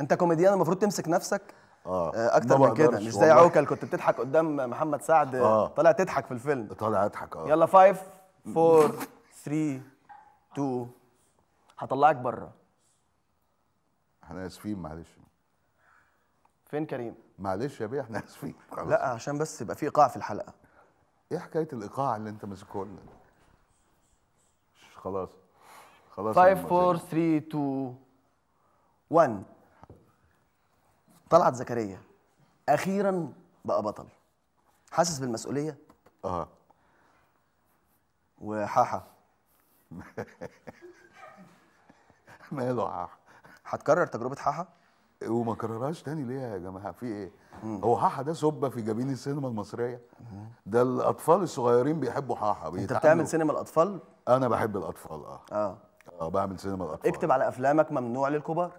انت كوميديان المفروض تمسك نفسك اه, آه، اكتر من كده مش زي عوكل كنت بتضحك قدام محمد سعد آه. طالع تضحك في الفيلم طالع اضحك اه يلا 5 4 3 2 هطلعك بره احنا اسفين معلش فين كريم؟ معلش يا بيه احنا اسفين لا عشان بس يبقى في ايقاع في الحلقه ايه حكايه الايقاع اللي انت ماسكه لنا خلاص خلاص 5 4 3 2 1 طلعت زكريا اخيرا بقى بطل حاسس بالمسؤوليه اه وحاحه ماله حاحه هتكرر تجربه حاحه وما كررهاش تاني ليه يا جماعه في ايه مم. هو حاحه ده سبه في جبين السينما المصريه مم. ده الاطفال الصغيرين بيحبوا حاحه انت بتعمل سينما الاطفال انا بحب الاطفال اه اه, آه بعمل سينما الاطفال اكتب على افلامك ممنوع للكبار